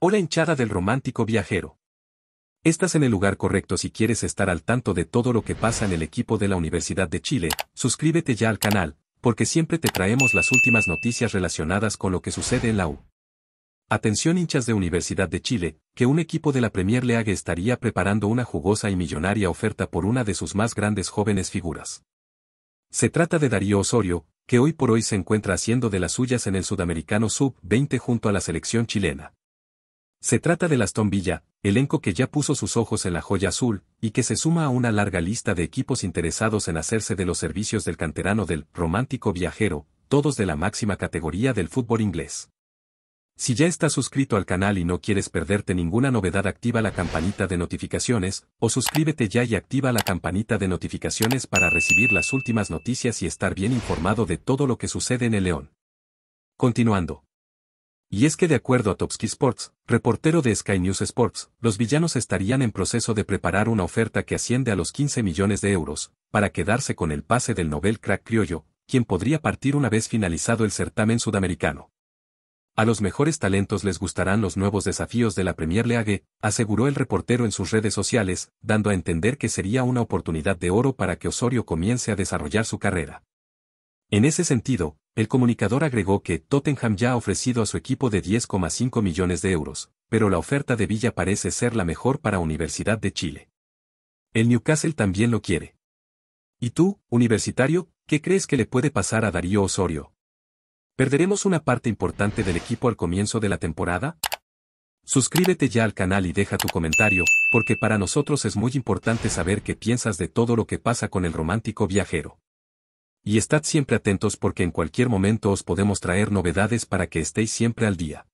Hola hinchada del romántico viajero. Estás en el lugar correcto si quieres estar al tanto de todo lo que pasa en el equipo de la Universidad de Chile, suscríbete ya al canal, porque siempre te traemos las últimas noticias relacionadas con lo que sucede en la U. Atención hinchas de Universidad de Chile, que un equipo de la Premier League estaría preparando una jugosa y millonaria oferta por una de sus más grandes jóvenes figuras. Se trata de Darío Osorio, que hoy por hoy se encuentra haciendo de las suyas en el Sudamericano Sub-20 junto a la selección chilena. Se trata de Aston Villa, elenco que ya puso sus ojos en la joya azul, y que se suma a una larga lista de equipos interesados en hacerse de los servicios del canterano del romántico viajero, todos de la máxima categoría del fútbol inglés. Si ya estás suscrito al canal y no quieres perderte ninguna novedad, activa la campanita de notificaciones, o suscríbete ya y activa la campanita de notificaciones para recibir las últimas noticias y estar bien informado de todo lo que sucede en el León. Continuando. Y es que de acuerdo a Topski Sports, reportero de Sky News Sports, los villanos estarían en proceso de preparar una oferta que asciende a los 15 millones de euros, para quedarse con el pase del Nobel crack criollo, quien podría partir una vez finalizado el certamen sudamericano. A los mejores talentos les gustarán los nuevos desafíos de la Premier League, aseguró el reportero en sus redes sociales, dando a entender que sería una oportunidad de oro para que Osorio comience a desarrollar su carrera. En ese sentido, el comunicador agregó que Tottenham ya ha ofrecido a su equipo de 10,5 millones de euros, pero la oferta de Villa parece ser la mejor para Universidad de Chile. El Newcastle también lo quiere. ¿Y tú, universitario, qué crees que le puede pasar a Darío Osorio? ¿Perderemos una parte importante del equipo al comienzo de la temporada? Suscríbete ya al canal y deja tu comentario, porque para nosotros es muy importante saber qué piensas de todo lo que pasa con el romántico viajero. Y estad siempre atentos porque en cualquier momento os podemos traer novedades para que estéis siempre al día.